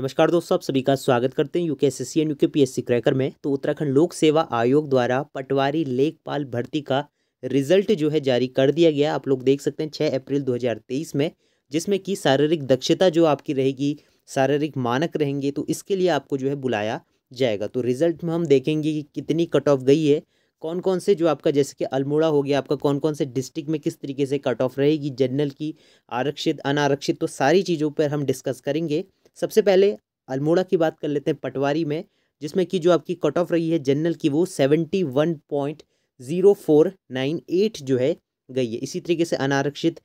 नमस्कार दोस्तों आप सभी का स्वागत करते हैं UK S S C and UK P S C cracker में तो उत्तराखंड लोक सेवा आयोग द्वारा पटवारी लेखपाल भर्ती का रिजल्ट जो है जारी कर दिया गया आप लोग देख सकते हैं छः अप्रैल 2023 में जिसमें कि शारीरिक दक्षता जो आपकी रहेगी शारीरिक मानक रहेंगे तो इसके लिए आपको जो है बुलाया जाएगा तो रिजल्ट में हम देखेंगे कि कितनी कट ऑफ गई है कौन कौन से जो आपका जैसे कि अल्मोड़ा हो गया आपका कौन कौन से डिस्ट्रिक्ट में किस तरीके से कट ऑफ रहेगी जनरल की आरक्षित अनारक्षित तो सारी चीज़ों पर हम डिस्कस करेंगे सबसे पहले अल्मोड़ा की बात कर लेते हैं पटवारी में जिसमें कि जो आपकी कट ऑफ रही है जनरल की वो seventy one point zero four nine eight जो है गई है इसी तरीके से अनारक्षित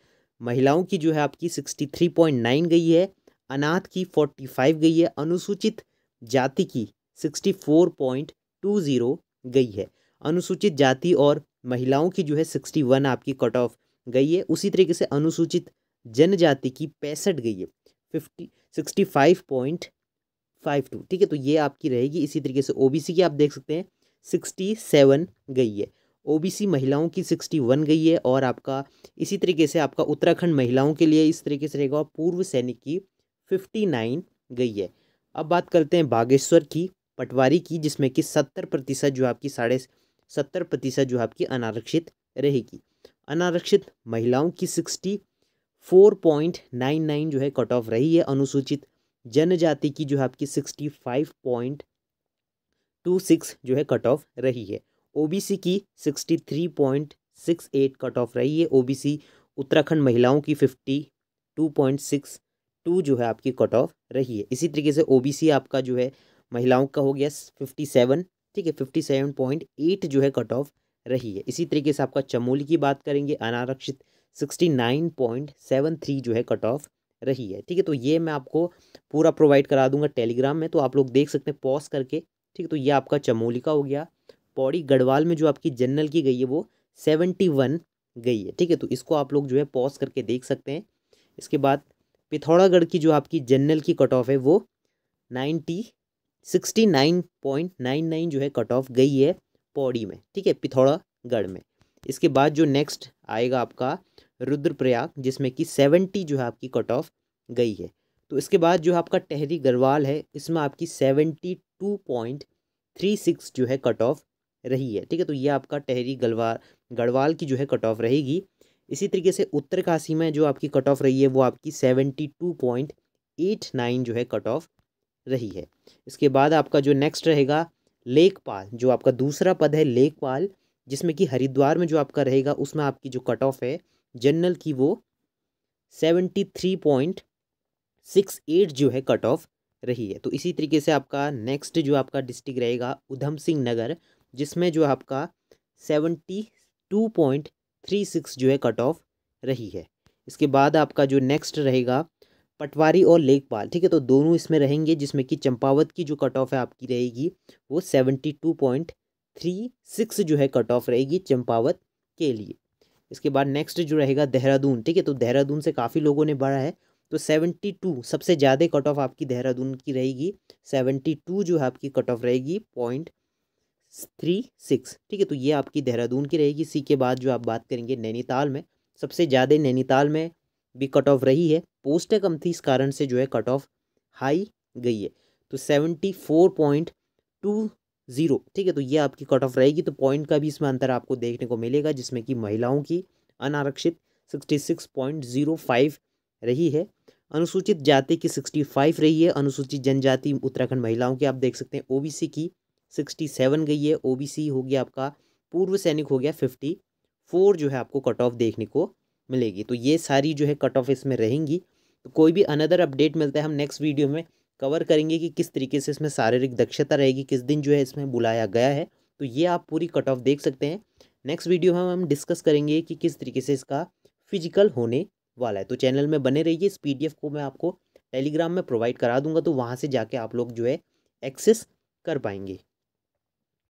महिलाओं की जो है आपकी सिक्सटी थ्री पॉइंट नाइन गई है अनाथ की फोर्टी फाइव गई है अनुसूचित जाति की sixty four point two zero गई है अनुसूचित जाति और महिलाओं की जो है सिक्सटी वन आपकी कट ऑफ गई है उसी तरीके से अनुसूचित जनजाति की पैंसठ गई है fifty sixty five point five two ठीक है तो ये आपकी रहेगी इसी तरीके से ओबीसी की आप देख सकते हैं सिक्सटी सेवन गई है ओबीसी महिलाओं की सिक्सटी वन गई है और आपका इसी तरीके से आपका उत्तराखंड महिलाओं के लिए इस तरीके से रहेगा और पूर्व सैनिक की फिफ्टी नाइन गई है अब बात करते हैं बागेश्वर की पटवारी की जिसमें कि सत्तर प्रतिशत जो आपकी साढ़े सत्तर प्रतिशत जो आपकी अनारक्षित रहेगी अनारक्षित महिलाओं की sixty four point nine nine जो है कट ऑफ रही है अनुसूचित जनजाति की जो है आपकी sixty five point two six जो है कट ऑफ रही है ओबीसी की sixty three point six eight cut off रही है ओबीसी उत्तराखंड महिलाओं की fifty two point six two जो है आपकी कट ऑफ रही है इसी तरीके से ओबीसी आपका जो है महिलाओं का हो गया फिफ्टी सेवन ठीक है फिफ्टी सेवन पॉइंट एट जो है कट ऑफ रही है इसी तरीके से आपका चमोली की बात करेंगे अनारक्षित sixty nine point seven three जो है कट ऑफ रही है ठीक है तो ये मैं आपको पूरा प्रोवाइड करा दूंगा टेलीग्राम में तो आप लोग देख सकते हैं पॉज करके ठीक है तो ये आपका चमोली का हो गया पौड़ी गढ़वाल में जो आपकी जनरल की गई है वो सेवेंटी वन गई है ठीक है तो इसको आप लोग जो है पॉज करके देख सकते हैं इसके बाद पिथौरागढ़ की जो आपकी जनरल की कट ऑफ है वो ninety sixty nine point nine nine जो है कट ऑफ गई है पौड़ी में ठीक है पिथौरागढ़ में इसके बाद जो नेक्स्ट आएगा आपका रुद्रप्रयाग जिसमें कि सेवेंटी जो है आपकी कट ऑफ गई है तो इसके बाद जो आपका टहरी गढ़वाल है इसमें आपकी seventy two point three six जो है कट ऑफ रही है ठीक है तो ये आपका टहरी गलवाल गढ़वाल की जो है कट ऑफ रहेगी इसी तरीके से उत्तरकाशी में जो आपकी कट ऑफ रही है वो आपकी seventy two point eight nine जो है कट ऑफ रही है इसके बाद आपका जो नेक्स्ट रहेगा लेखपाल जो आपका दूसरा पद है लेखपाल जिसमें कि हरिद्वार में जो आपका रहेगा उसमें आपकी जो कट ऑफ है जनरल की वो seventy three point six eight जो है कट ऑफ रही है तो इसी तरीके से आपका नेक्स्ट जो आपका डिस्ट्रिक्ट रहेगा उधम सिंह नगर जिसमें जो आपका seventy two point three six जो है कट ऑफ रही है इसके बाद आपका जो नेक्स्ट रहेगा पटवारी और लेखपाल ठीक है तो दोनों इसमें रहेंगे जिसमें कि चंपावत की जो कट ऑफ है आपकी रहेगी वो seventy two point three six जो है कट ऑफ रहेगी चंपावत के लिए इसके बाद नेक्स्ट जो रहेगा देहरादून ठीक है तो देहरादून से काफ़ी लोगों ने बढ़ा है तो सेवेंटी टू सबसे ज़्यादा कट ऑफ आपकी देहरादून की रहेगी सेवेंटी टू जो है आपकी कट ऑफ रहेगी पॉइंट थ्री सिक्स ठीक है तो ये आपकी देहरादून की रहेगी इसी के बाद जो आप बात करेंगे नैनीताल में सबसे ज़्यादा नैनीताल में भी कट ऑफ रही है पोस्टें कम थी इस कारण से जो है कट ऑफ हाई गई है तो seventy four point two zero ठीक है तो ये आपकी कट ऑफ रहेगी तो पॉइंट का भी इसमें अंतर आपको देखने को मिलेगा जिसमें कि महिलाओं की अनारक्षित sixty six point zero five रही है अनुसूचित जाति की सिक्सटी फाइव रही है अनुसूचित जनजाति उत्तराखंड महिलाओं की आप देख सकते हैं ओबीसी की सिक्सटी सेवन गई है ओबीसी हो गया आपका पूर्व सैनिक हो गया फिफ्टी फोर जो है आपको कट ऑफ देखने को मिलेगी तो ये सारी जो है कट ऑफ इसमें रहेंगी तो कोई भी अनदर अपडेट मिलता है हम नेक्स्ट वीडियो में कवर करेंगे कि किस तरीके से इसमें शारीरिक दक्षता रहेगी किस दिन जो है इसमें बुलाया गया है तो ये आप पूरी कट ऑफ देख सकते हैं नेक्स्ट वीडियो में हम डिस्कस करेंगे कि किस तरीके से इसका फिजिकल होने वाला है तो चैनल में बने रहिए इस पी को मैं आपको टेलीग्राम में प्रोवाइड करा दूंगा तो वहाँ से जाके आप लोग जो है एक्सेस कर पाएंगे